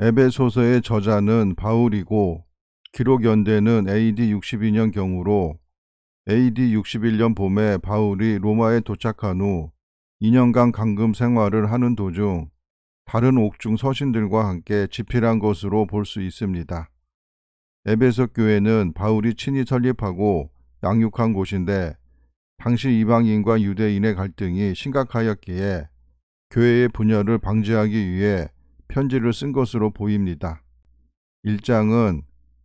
에베소서의 저자는 바울이고 기록 연대는 AD 62년 경으로 AD 61년 봄에 바울이 로마에 도착한 후 2년간 감금 생활을 하는 도중 다른 옥중 서신들과 함께 집필한 것으로 볼 수 있습니다. 에베소 교회는 바울이 친히 설립하고 양육한 곳인데 당시 이방인과 유대인의 갈등이 심각하였기에 교회의 분열을 방지하기 위해 편지를 쓴 것으로 보입니다. 1장은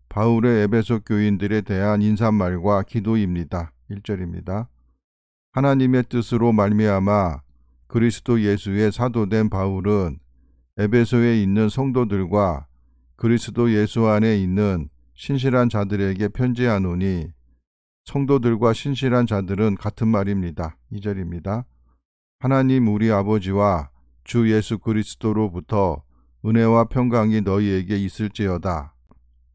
바울의 에베소 교인들에 대한 인사말과 기도입니다. 1절입니다. 하나님의 뜻으로 말미암아 그리스도 예수의 사도된 바울은 에베소에 있는 성도들과 그리스도 예수 안에 있는 신실한 자들에게 편지하노니 성도들과 신실한 자들은 같은 말입니다. 2절입니다. 하나님 우리 아버지와 주 예수 그리스도로부터 은혜와 평강이 너희에게 있을지어다.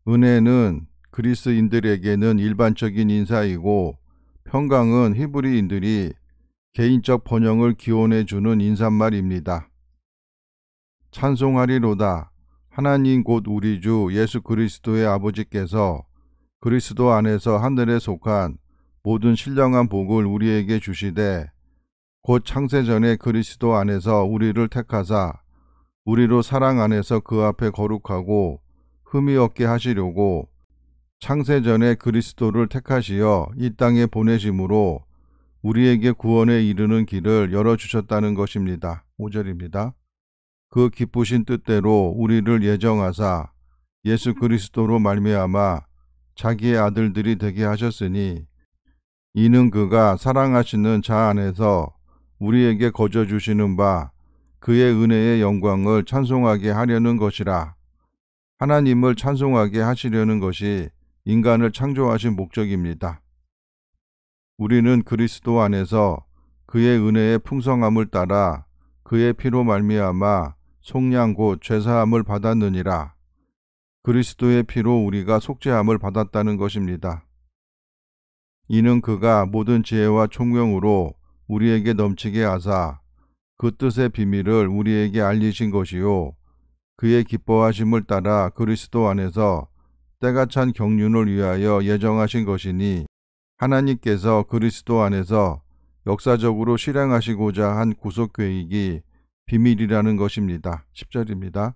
은혜는 그리스인들에게는 일반적인 인사이고 평강은 히브리인들이 개인적 번영을 기원해 주는 인사말입니다. 찬송하리로다. 하나님 곧 우리 주 예수 그리스도의 아버지께서 그리스도 안에서 하늘에 속한 모든 신령한 복을 우리에게 주시되 곧 창세전에 그리스도 안에서 우리를 택하사 우리로 사랑 안에서 그 앞에 거룩하고 흠이 없게 하시려고 창세 전에 그리스도를 택하시어 이 땅에 보내심으로 우리에게 구원에 이르는 길을 열어주셨다는 것입니다. 5절입니다. 그 기쁘신 뜻대로 우리를 예정하사 예수 그리스도로 말미암아 자기의 아들들이 되게 하셨으니 이는 그가 사랑하시는 자 안에서 우리에게 거저 주시는 바 그의 은혜의 영광을 찬송하게 하려는 것이라. 하나님을 찬송하게 하시려는 것이 인간을 창조하신 목적입니다. 우리는 그리스도 안에서 그의 은혜의 풍성함을 따라 그의 피로 말미암아 속량 고 죄사함을 받았느니라. 그리스도의 피로 우리가 속죄함을 받았다는 것입니다. 이는 그가 모든 지혜와 총명으로 우리에게 넘치게 하사 그 뜻의 비밀을 우리에게 알리신 것이요. 그의 기뻐하심을 따라 그리스도 안에서 때가 찬 경륜을 위하여 예정하신 것이니 하나님께서 그리스도 안에서 역사적으로 실행하시고자 한 구속 계획이 비밀이라는 것입니다. 10절입니다.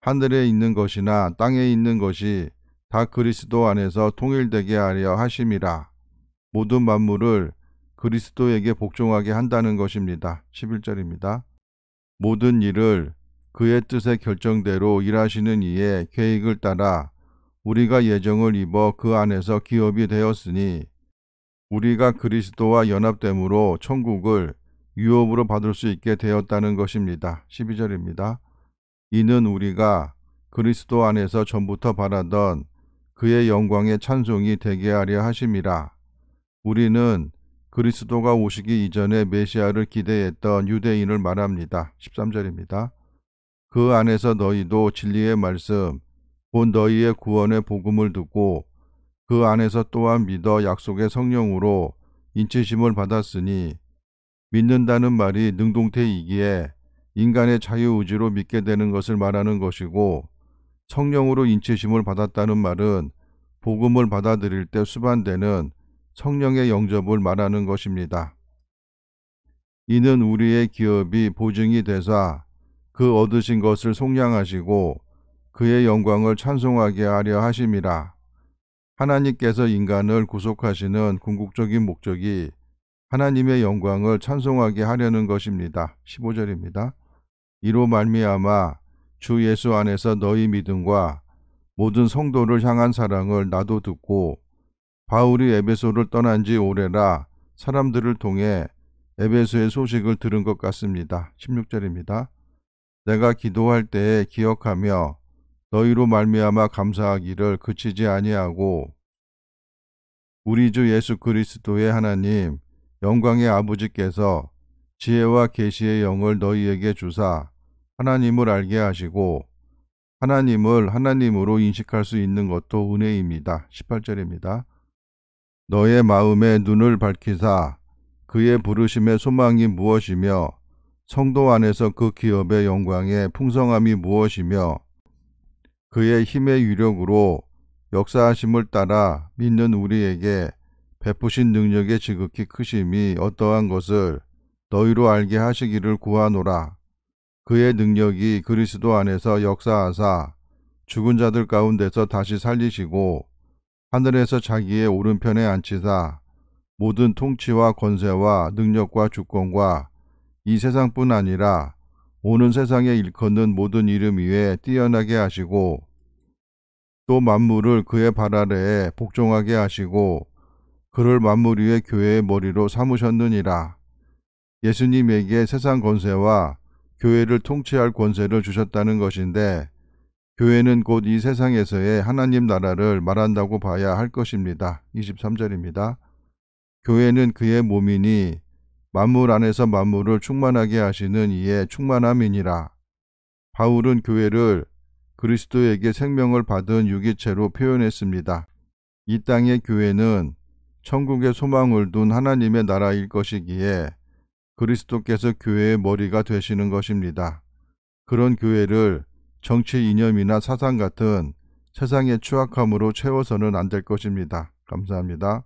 하늘에 있는 것이나 땅에 있는 것이 다 그리스도 안에서 통일되게 하려 하심이라 모든 만물을 그리스도에게 복종하게 한다는 것입니다. 11절입니다. 모든 일을 그의 뜻의 결정대로 일하시는 이의 계획을 따라 우리가 예정을 입어 그 안에서 기업이 되었으니 우리가 그리스도와 연합됨으로 천국을 유업으로 받을 수 있게 되었다는 것입니다. 12절입니다. 이는 우리가 그리스도 안에서 전부터 바라던 그의 영광의 찬송이 되게 하려 하심이라. 우리는 그리스도가 오시기 이전에 메시아를 기대했던 유대인을 말합니다. 13절입니다. 그 안에서 너희도 진리의 말씀, 곧 너희의 구원의 복음을 듣고 그 안에서 또한 믿어 약속의 성령으로 인치심을 받았으니 믿는다는 말이 능동태이기에 인간의 자유의지로 믿게 되는 것을 말하는 것이고 성령으로 인치심을 받았다는 말은 복음을 받아들일 때 수반되는 성령의 영접을 말하는 것입니다. 이는 우리의 기업이 보증이 되사 그 얻으신 것을 속량하시고 그의 영광을 찬송하게 하려 하심이라. 하나님께서 인간을 구속하시는 궁극적인 목적이 하나님의 영광을 찬송하게 하려는 것입니다. 15절입니다. 이로 말미암아 주 예수 안에서 너희 믿음과 모든 성도를 향한 사랑을 나도 듣고 바울이 에베소를 떠난 지 오래라 사람들을 통해 에베소의 소식을 들은 것 같습니다. 16절입니다. 내가 기도할 때에 기억하며 너희로 말미암아 감사하기를 그치지 아니하고 우리 주 예수 그리스도의 하나님 영광의 아버지께서 지혜와 계시의 영을 너희에게 주사 하나님을 알게 하시고 하나님을 하나님으로 인식할 수 있는 것도 은혜입니다. 18절입니다. 너의 마음에 눈을 밝히사 그의 부르심의 소망이 무엇이며 성도 안에서 그 기업의 영광의 풍성함이 무엇이며 그의 힘의 위력으로 역사하심을 따라 믿는 우리에게 베푸신 능력의 지극히 크심이 어떠한 것을 너희로 알게 하시기를 구하노라. 그의 능력이 그리스도 안에서 역사하사 죽은 자들 가운데서 다시 살리시고 하늘에서 자기의 오른편에 앉히사 모든 통치와 권세와 능력과 주권과 이 세상뿐 아니라 오는 세상에 일컫는 모든 이름 위에 뛰어나게 하시고 또 만물을 그의 발 아래에 복종하게 하시고 그를 만물 위의 교회의 머리로 삼으셨느니라. 예수님에게 세상 권세와 교회를 통치할 권세를 주셨다는 것인데 교회는 곧 이 세상에서의 하나님 나라를 말한다고 봐야 할 것입니다. 23절입니다. 교회는 그의 몸이니 만물 안에서 만물을 충만하게 하시는 이의 충만함이니라. 바울은 교회를 그리스도에게 생명을 받은 유기체로 표현했습니다. 이 땅의 교회는 천국의 소망을 둔 하나님의 나라일 것이기에 그리스도께서 교회의 머리가 되시는 것입니다. 그런 교회를 정치 이념이나 사상 같은 세상의 추악함으로 채워서는 안 될 것입니다. 감사합니다.